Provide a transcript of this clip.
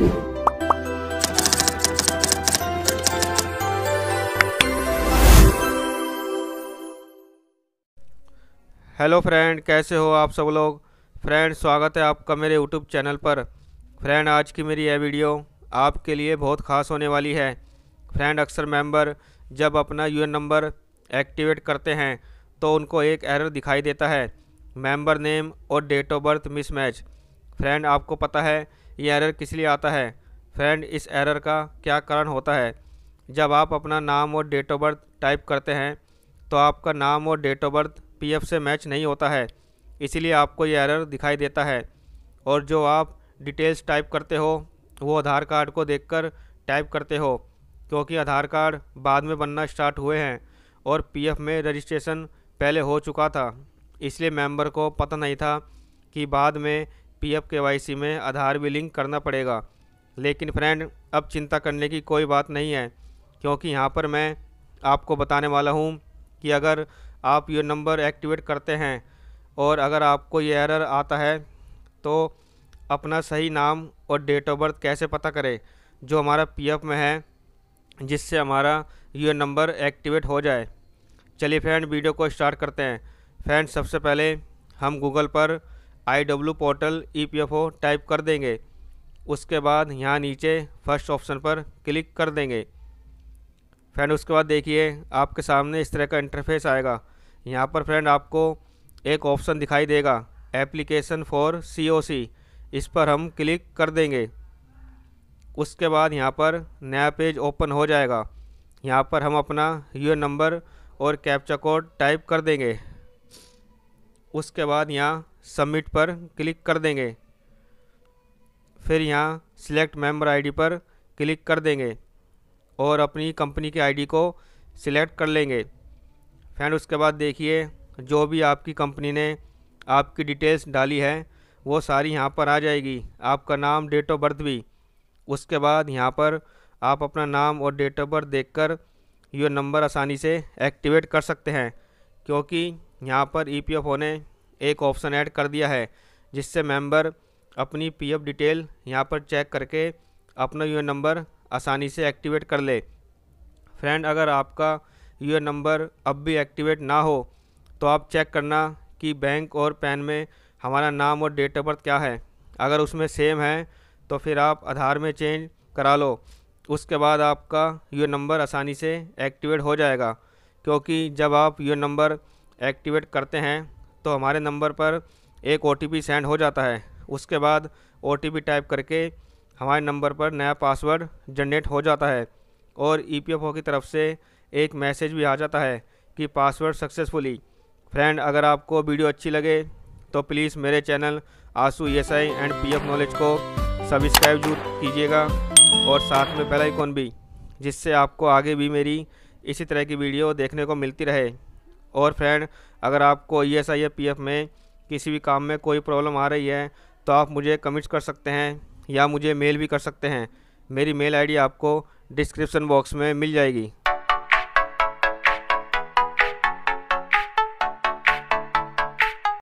hello friend कैसे हो आप सब लोग फ्रेंड स्वागत है आपका मेरे यूट्यूब चैनल पर फ्रेंड आज की मेरी यह वीडियो आपके लिए बहुत ख़ास होने वाली है फ्रेंड अक्सर मेंबर जब अपना यूएन नंबर एक्टिवेट करते हैं तो उनको एक एरर दिखाई देता है मेंबर नेम और date of birth mismatch friend आपको पता है ये एरर किस लिए आता है फ्रेंड इस एरर का क्या कारण होता है जब आप अपना नाम और डेट ऑफ बर्थ टाइप करते हैं तो आपका नाम और डेट ऑफ बर्थ पीएफ से मैच नहीं होता है इसीलिए आपको ये एरर दिखाई देता है और जो आप डिटेल्स टाइप करते हो वो आधार कार्ड को देखकर टाइप करते हो क्योंकि आधार कार्ड बाद में बनना स्टार्ट हुए हैं और पीएफ में रजिस्ट्रेशन पहले हो चुका था इसलिए मेंबर को पता नहीं था कि बाद में पीएफ केवाईसी में आधार भी लिंक करना पड़ेगा लेकिन फ्रेंड अब चिंता करने की कोई बात नहीं है क्योंकि यहाँ पर मैं आपको बताने वाला हूँ कि अगर आप ये नंबर एक्टिवेट करते हैं और अगर आपको ये एरर आता है तो अपना सही नाम और डेट ऑफ बर्थ कैसे पता करें जो हमारा पीएफ में है जिससे हमारा यू नंबर एक्टिवेट हो जाए चलिए फ्रेंड वीडियो को स्टार्ट करते हैं फ्रेंड सबसे पहले हम गूगल पर I W portal E P F O type कर देंगे उसके बाद यहाँ नीचे फर्स्ट ऑप्शन पर क्लिक कर देंगे फ्रेंड उसके बाद देखिए आपके सामने इस तरह का इंटरफेस आएगा यहाँ पर फ्रेंड आपको एक ऑप्शन दिखाई देगा एप्लीकेशन फॉर सी इस पर हम क्लिक कर देंगे उसके बाद यहाँ पर नया पेज ओपन हो जाएगा यहाँ पर हम अपना यू नंबर और कैप्चा कोड टाइप कर देंगे उसके बाद यहाँ सबमिट पर क्लिक कर देंगे फिर यहाँ सिलेक्ट मेंबर आईडी पर क्लिक कर देंगे और अपनी कंपनी की आईडी को सिलेक्ट कर लेंगे फ्रेंड उसके बाद देखिए जो भी आपकी कंपनी ने आपकी डिटेल्स डाली है वो सारी यहाँ पर आ जाएगी आपका नाम डेट ऑफ बर्थ भी उसके बाद यहाँ पर आप अपना नाम और डेट ऑफ बर्थ देख कर नंबर आसानी से एक्टिवेट कर सकते हैं क्योंकि यहाँ पर ई पी एफ होने एक ऑप्शन ऐड कर दिया है जिससे मेंबर अपनी पीएफ डिटेल यहाँ पर चेक करके अपना यूएन नंबर आसानी से एक्टिवेट कर ले फ्रेंड अगर आपका यूएन नंबर अब भी एक्टिवेट ना हो तो आप चेक करना कि बैंक और पैन में हमारा नाम और डेट ऑफ बर्थ क्या है अगर उसमें सेम है तो फिर आप आधार में चेंज करा लो उसके बाद आपका यू नंबर आसानी से एक्टिवेट हो जाएगा क्योंकि जब आप यू नंबर एक्टिवेट करते हैं तो हमारे नंबर पर एक ओ सेंड हो जाता है उसके बाद ओ टाइप करके हमारे नंबर पर नया पासवर्ड जनरेट हो जाता है और ई e की तरफ से एक मैसेज भी आ जाता है कि पासवर्ड सक्सेसफुली फ्रेंड अगर आपको वीडियो अच्छी लगे तो प्लीज़ मेरे चैनल आंसू S e I and P F knowledge को सब्सक्राइब जरूर कीजिएगा और साथ में पहला आइकॉन भी जिससे आपको आगे भी मेरी इसी तरह की वीडियो देखने को मिलती रहे और फ्रेंड अगर आपको ई एस आई या पी एफ में किसी भी काम में कोई प्रॉब्लम आ रही है तो आप मुझे कमेंट्स कर सकते हैं या मुझे मेल भी कर सकते हैं मेरी मेल आईडी आपको डिस्क्रिप्शन बॉक्स में मिल जाएगी